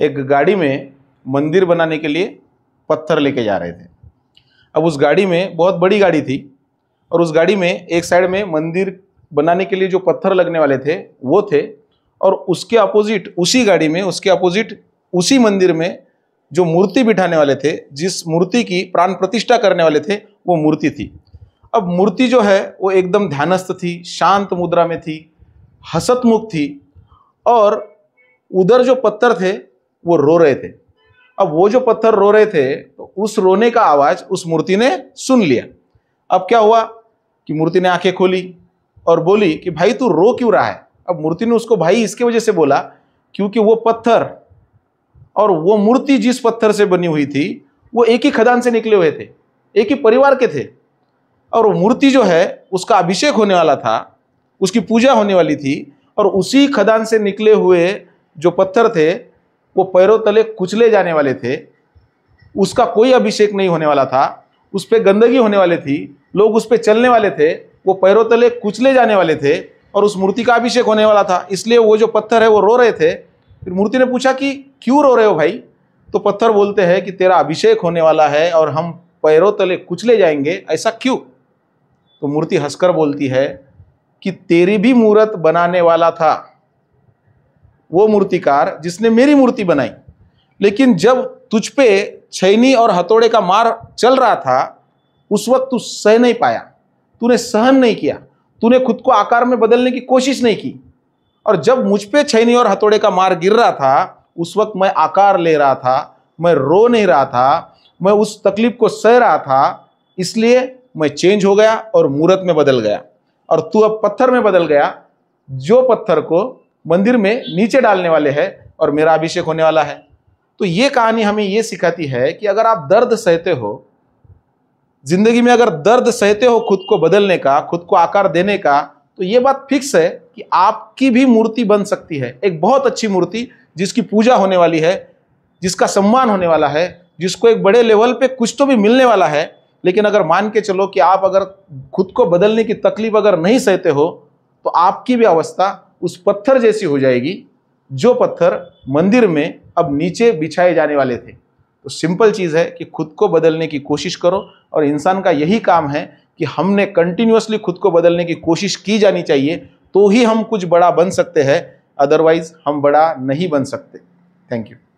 एक गाड़ी में मंदिर बनाने के लिए पत्थर लेके जा रहे थे अब उस गाड़ी में बहुत बड़ी गाड़ी थी और उस गाड़ी में एक साइड में मंदिर बनाने के लिए जो पत्थर लगने वाले थे वो थे और उसके अपोजिट उसी गाड़ी में उसके अपोजिट उसी मंदिर में जो मूर्ति बिठाने वाले थे जिस मूर्ति की प्राण प्रतिष्ठा करने वाले थे वो मूर्ति थी अब मूर्ति जो है वो एकदम ध्यानस्थ थी शांत मुद्रा में थी हसतमुख थी और उधर जो पत्थर थे वो रो रहे थे अब वो जो पत्थर रो रहे थे तो उस रोने का आवाज़ उस मूर्ति ने सुन लिया अब क्या हुआ कि मूर्ति ने आंखें खोली और बोली कि भाई तू रो क्यों रहा है अब मूर्ति ने उसको भाई इसके वजह से बोला क्योंकि वो पत्थर और वो मूर्ति जिस पत्थर से बनी हुई थी वो एक ही खदान से निकले हुए थे एक ही परिवार के थे और वो मूर्ति जो है उसका अभिषेक होने वाला था उसकी पूजा होने वाली थी और उसी खदान से निकले हुए जो पत्थर थे वो पैरों तले कुचले जाने वाले थे उसका कोई अभिषेक नहीं होने वाला था उस पर गंदगी होने वाली थी लोग उस पर चलने वाले थे वो पैरों तले कुचले जाने वाले थे और उस मूर्ति का अभिषेक होने वाला था इसलिए वो जो पत्थर है वो रो रहे थे फिर मूर्ति ने पूछा कि क्यों रो रहे हो भाई तो पत्थर बोलते हैं कि तेरा अभिषेक होने वाला है और हम पैरों तले कुचले जाएंगे ऐसा क्यों तो मूर्ति हंसकर बोलती है कि तेरी भी मूर्त बनाने वाला था वो मूर्तिकार जिसने मेरी मूर्ति बनाई लेकिन जब तुझ पे छैनी और हथौड़े का मार चल रहा था उस वक्त तू सह नहीं पाया तूने सहन नहीं किया तूने खुद को आकार में बदलने की कोशिश नहीं की और जब मुझ पे छैनी और हथौड़े का मार गिर रहा था उस वक्त मैं आकार ले रहा था मैं रो नहीं रहा था मैं उस तकलीफ को सह रहा था इसलिए मैं चेंज हो गया और मूर्त में बदल गया और तू अब पत्थर में बदल गया जो पत्थर को मंदिर में नीचे डालने वाले हैं और मेरा अभिषेक होने वाला है तो ये कहानी हमें ये सिखाती है कि अगर आप दर्द सहते हो जिंदगी में अगर दर्द सहते हो खुद को बदलने का खुद को आकार देने का तो ये बात फिक्स है कि आपकी भी मूर्ति बन सकती है एक बहुत अच्छी मूर्ति जिसकी पूजा होने वाली है जिसका सम्मान होने वाला है जिसको एक बड़े लेवल पे कुछ तो भी मिलने वाला है लेकिन अगर मान के चलो कि आप अगर खुद को बदलने की तकलीफ अगर नहीं सहते हो तो आपकी भी अवस्था उस पत्थर जैसी हो जाएगी जो पत्थर मंदिर में अब नीचे बिछाए जाने वाले थे तो सिंपल चीज़ है कि खुद को बदलने की कोशिश करो और इंसान का यही काम है कि हमने कंटिन्यूसली खुद को बदलने की कोशिश की जानी चाहिए तो ही हम कुछ बड़ा बन सकते हैं अदरवाइज़ हम बड़ा नहीं बन सकते थैंक यू